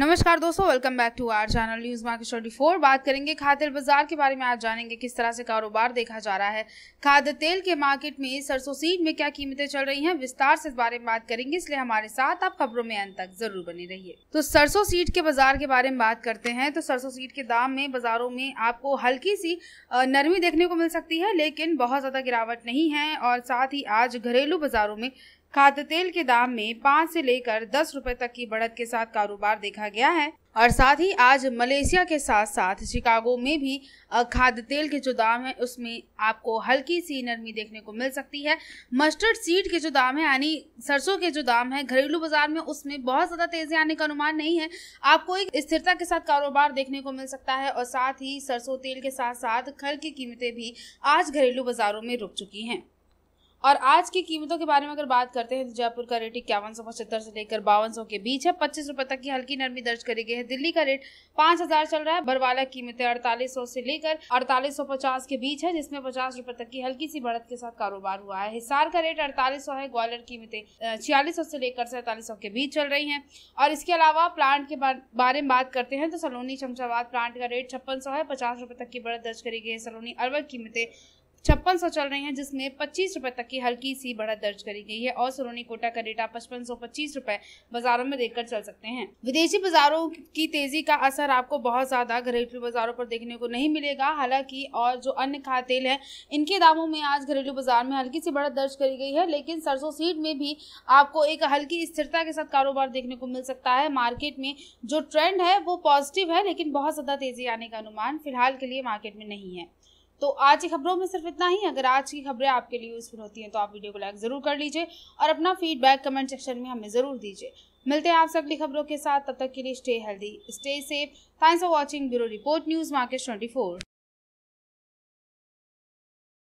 नमस्कार दोस्तों welcome back to R channel news market twenty four बात करेंगे खाद्य बाजार के बारे में आज जानेंगे किस तरह से कारोबार देखा जा रहा है खाद्य तेल के मार्केट में सरसों सीड में क्या कीमतें चल रही हैं विस्तार से इस बारे में बात करेंगे इसलिए हमारे साथ आप खबरों में अंत तक जरूर बने रहिए तो सरसों सीड के बाजार के बारे में बात करते हैं तो सरसों सीड के दाम में बाजारों में आपको हल्की सी नरमी देखने को मिल सकती है लेकिन बहुत ज्यादा गिरावट नहीं है और साथ ही आज घरेलू बाजारों में खाद्य तेल के दाम में पाँच से लेकर दस रुपए तक की बढ़त के साथ कारोबार देखा गया है और साथ ही आज मलेशिया के साथ साथ शिकागो में भी खाद्य तेल के जो दाम है उसमें आपको हल्की सी नरमी देखने को मिल सकती है मस्टर्ड सीड के जो दाम है यानी सरसों के जो दाम है घरेलू बाजार में उसमें बहुत ज़्यादा तेज़ी आने का अनुमान नहीं है आपको एक स्थिरता के साथ कारोबार देखने को मिल सकता है और साथ ही सरसों तेल के साथ साथ खल की कीमतें भी आज घरेलू बाजारों में रुक चुकी हैं और आज की कीमतों के बारे में अगर बात करते हैं तो जयपुर का रेट इक्यावन सौ पचहत्तर से लेकर बावन सौ के बीच है पच्चीस रुपए तक की हल्की नरमी दर्ज करी गई है दिल्ली का रेट पांच हजार चल रहा है बरवाला कीमतें अड़तालीस सौ से लेकर अड़तालीस सौ पचास के बीच है जिसमें पचास रुपए तक की हल्की सी बढ़त के साथ कारोबार हुआ है हिसार का रेट अड़तालीस सौ है ग्वालियर कीमतें छियालीस सौ से लेकर सैतालीस सौ के बीच चल रही है और इसके अलावा प्लांट के बारे में बात करते हैं तो सलोनी शमशाबाद प्लांट का रेट छप्पन सौ है पचास रुपए तक की बढ़त दर्ज करी गई है सलोनी अरवल कीमतें छप्पन सौ चल रही हैं जिसमें पच्चीस रुपए तक की हल्की सी बढ़त दर्ज करी गई है और सरोनी कोटा का डेटा पचपन सौ पच्चीस रुपए बाजारों में देखकर चल सकते हैं विदेशी बाजारों की तेजी का असर आपको बहुत ज्यादा घरेलू बाजारों पर देखने को नहीं मिलेगा हालांकि और जो अन्य खाद तेल है इनके दामों में आज घरेलू बाजार में हल्की सी बढ़त दर्ज करी गई है लेकिन सरसों सीड में भी आपको एक हल्की स्थिरता के साथ कारोबार देखने को मिल सकता है मार्केट में जो ट्रेंड है वो पॉजिटिव है लेकिन बहुत ज्यादा तेजी आने का अनुमान फिलहाल के लिए मार्केट में नहीं है तो आज की खबरों में सिर्फ इतना ही अगर आज की खबरें आपके लिए यूजफुल होती हैं तो आप वीडियो को लाइक ज़रूर कर लीजिए और अपना फीडबैक कमेंट सेक्शन में हमें ज़रूर दीजिए मिलते हैं आपसे अगली खबरों के साथ तब तक के लिए stay healthy stay safe thanks for watching bureau report news market twenty